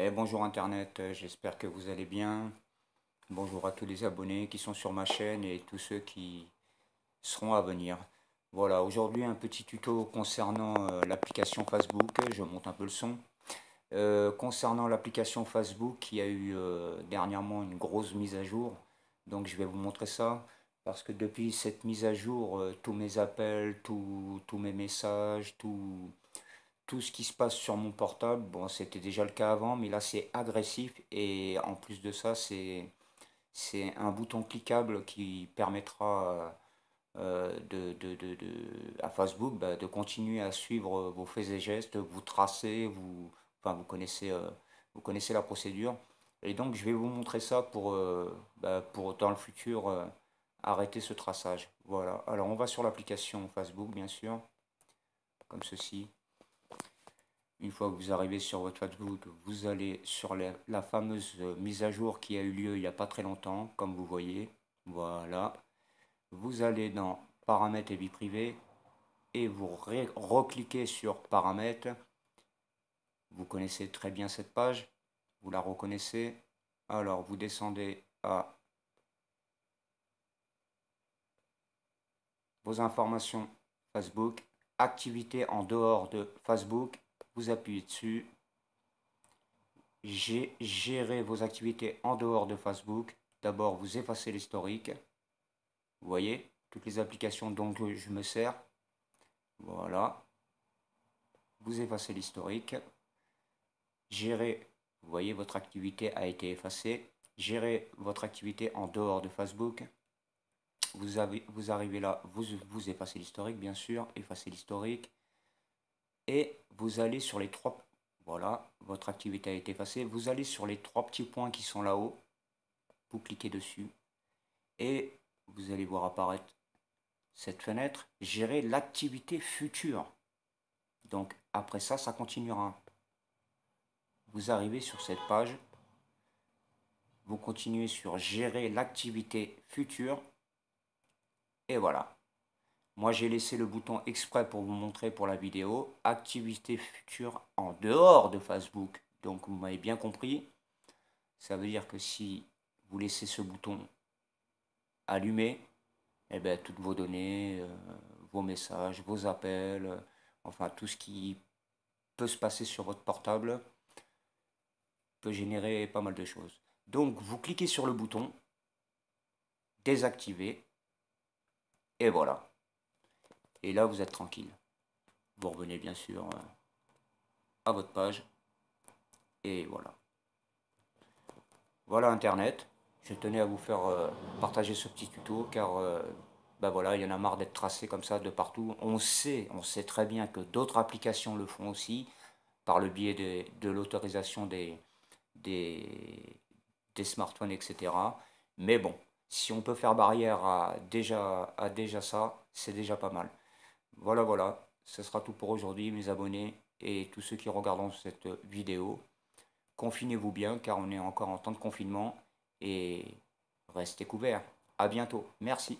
Eh, bonjour Internet, euh, j'espère que vous allez bien. Bonjour à tous les abonnés qui sont sur ma chaîne et tous ceux qui seront à venir. Voilà, aujourd'hui un petit tuto concernant euh, l'application Facebook. Je monte un peu le son. Euh, concernant l'application Facebook, qui a eu dernièrement une grosse mise à jour. Donc je vais vous montrer ça. Parce que depuis cette mise à jour, tous mes appels, tous mes messages, tout tout ce qui se passe sur mon portable, bon, c'était déjà le cas avant, mais là c'est agressif et en plus de ça, c'est, c'est un bouton cliquable qui permettra euh, de, à Facebook bah, de continuer à suivre vos faits et gestes, vous tracer, vous, enfin, vous, connaissez, euh, vous connaissez la procédure. Et donc je vais vous montrer ça pour, euh, bah, pour dans le futur arrêter ce traçage. Voilà, alors on va sur l'application Facebook bien sûr, comme ceci. Une fois que vous arrivez sur votre Facebook, vous allez sur la, la fameuse euh, mise à jour qui a eu lieu il n'y a pas très longtemps, comme vous voyez. Voilà. Vous allez dans Paramètres et vie privée et vous recliquez sur Paramètres. Vous connaissez très bien cette page. Vous la reconnaissez. Alors, vous descendez à vos informations Facebook, activité en dehors de Facebook vous appuyez dessus. Gérer vos activités en dehors de Facebook. D'abord, vous effacez l'historique. Vous voyez, toutes les applications dont je me sers. Voilà. Vous effacez l'historique. Gérer, vous voyez, votre activité a été effacée. Gérer votre activité en dehors de Facebook. Vous, avez, vous arrivez là, vous, vous effacez l'historique, bien sûr, effacez l'historique. Et vous allez sur les trois... Voilà, votre activité a été effacée. Vous allez sur les trois petits points qui sont là-haut. Vous cliquez dessus. Et vous allez voir apparaître cette fenêtre. Gérer l'activité future. Donc après ça, ça continuera. Vous arrivez sur cette page. Vous continuez sur gérer l'activité future. Et voilà. Moi, j'ai laissé le bouton exprès pour vous montrer pour la vidéo. Activité future en dehors de Facebook. Donc, vous m'avez bien compris. Ça veut dire que si vous laissez ce bouton allumé, eh bien, toutes vos données, euh, vos messages, vos appels, euh, enfin, tout ce qui peut se passer sur votre portable peut générer pas mal de choses. Donc, vous cliquez sur le bouton, désactiver, et voilà. Et là, vous êtes tranquille. Vous revenez bien sûr euh, à votre page. Et voilà. Voilà Internet. Je tenais à vous faire euh, partager ce petit tuto car euh, ben voilà, il y en a marre d'être tracé comme ça de partout. On sait, on sait très bien que d'autres applications le font aussi par le biais de, l'autorisation des, des, des, smartphones, etc. Mais bon, si on peut faire barrière à déjà, à déjà ça, c'est déjà pas mal. Voilà, voilà, ce sera tout pour aujourd'hui, mes abonnés et tous ceux qui regardent cette vidéo. Confinez-vous bien, car on est encore en temps de confinement, et restez couverts. À bientôt. Merci.